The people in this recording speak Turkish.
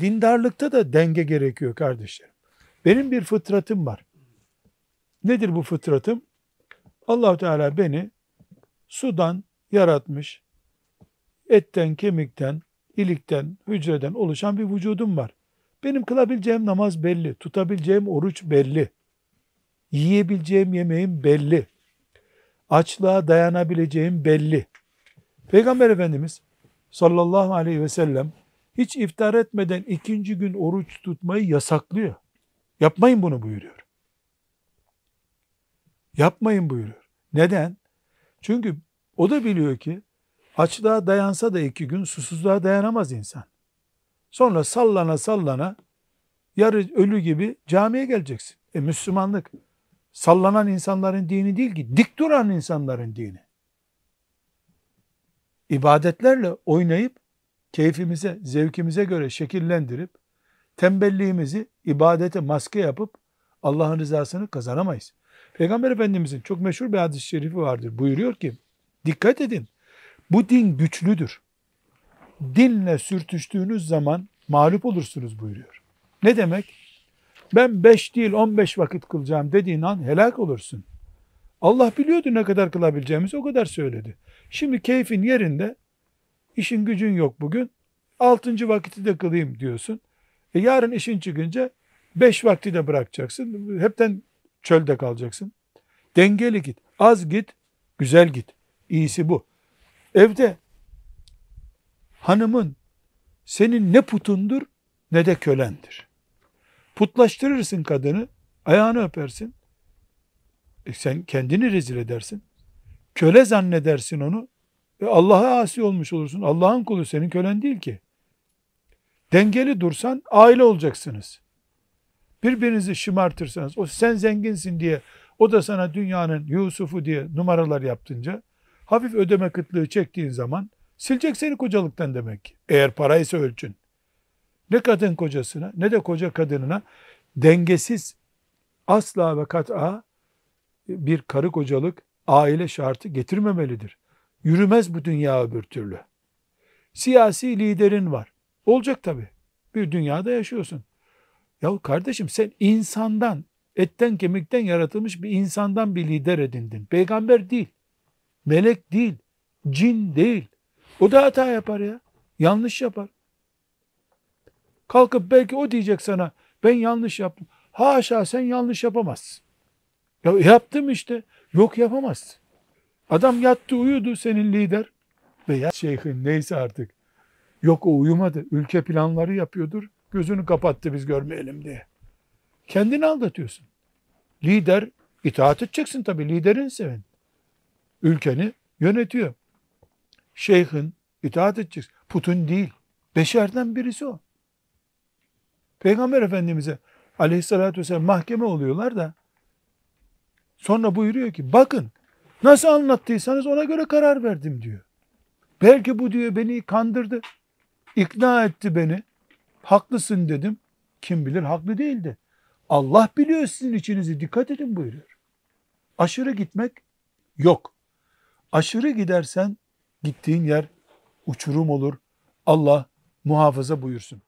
Dindarlıkta da denge gerekiyor kardeşlerim. Benim bir fıtratım var. Nedir bu fıtratım? allah Teala beni sudan yaratmış, etten, kemikten, ilikten, hücreden oluşan bir vücudum var. Benim kılabileceğim namaz belli, tutabileceğim oruç belli, yiyebileceğim yemeğim belli, açlığa dayanabileceğim belli. Peygamber Efendimiz sallallahu aleyhi ve sellem hiç iftar etmeden ikinci gün oruç tutmayı yasaklıyor. Yapmayın bunu buyuruyor. Yapmayın buyuruyor. Neden? Çünkü o da biliyor ki açlığa dayansa da iki gün susuzluğa dayanamaz insan. Sonra sallana sallana yarı ölü gibi camiye geleceksin. E Müslümanlık sallanan insanların dini değil ki dik duran insanların dini. İbadetlerle oynayıp keyfimize, zevkimize göre şekillendirip tembelliğimizi ibadete maske yapıp Allah'ın rızasını kazanamayız. Peygamber Efendimizin çok meşhur bir hadis-i şerifi vardır. Buyuruyor ki dikkat edin bu din güçlüdür. Dinle sürtüştüğünüz zaman mağlup olursunuz buyuruyor. Ne demek? Ben 5 değil 15 vakit kılacağım dediğin an helak olursun. Allah biliyordu ne kadar kılabileceğimizi o kadar söyledi. Şimdi keyfin yerinde İşin gücün yok bugün. Altıncı vakiti de kılayım diyorsun. E yarın işin çıkınca beş vakti de bırakacaksın. Hepten çölde kalacaksın. Dengeli git. Az git, güzel git. İyisi bu. Evde hanımın senin ne putundur ne de kölendir. Putlaştırırsın kadını, ayağını öpersin. E sen kendini rezil edersin. Köle zannedersin onu, ve Allah'a asi olmuş olursun. Allah'ın kulu senin kölen değil ki. Dengeli dursan aile olacaksınız. Birbirinizi şımartırsanız, o sen zenginsin diye, o da sana dünyanın Yusuf'u diye numaralar yaptınca, hafif ödeme kıtlığı çektiğin zaman, silecek seni kocalıktan demek ki. Eğer paraysa ölçün. Ne kadın kocasına, ne de koca kadınına dengesiz asla ve kat'a bir karı kocalık aile şartı getirmemelidir. Yürümez bu dünya öbür türlü. Siyasi liderin var. Olacak tabii. Bir dünyada yaşıyorsun. Ya kardeşim sen insandan, etten kemikten yaratılmış bir insandan bir lider edindin. Peygamber değil, melek değil, cin değil. O da hata yapar ya. Yanlış yapar. Kalkıp belki o diyecek sana ben yanlış yaptım. Haşa sen yanlış yapamazsın. Ya yaptım işte. Yok yapamazsın. Adam yattı uyudu senin lider veya şeyhin neyse artık. Yok o uyumadı. Ülke planları yapıyordur. Gözünü kapattı biz görmeyelim diye. Kendini aldatıyorsun. Lider itaat edeceksin tabii. Liderin senin. Ülkeni yönetiyor. Şeyhin itaat edeceksin. Putun değil. Beşerden birisi o. Peygamber Efendimiz'e aleyhissalatü vesselam mahkeme oluyorlar da sonra buyuruyor ki bakın Nasıl anlattıysanız ona göre karar verdim diyor. Belki bu diyor beni kandırdı. İkna etti beni. Haklısın dedim. Kim bilir haklı değildi. Allah biliyor sizin içinizi dikkat edin buyuruyor. Aşırı gitmek yok. Aşırı gidersen gittiğin yer uçurum olur. Allah muhafaza buyursun.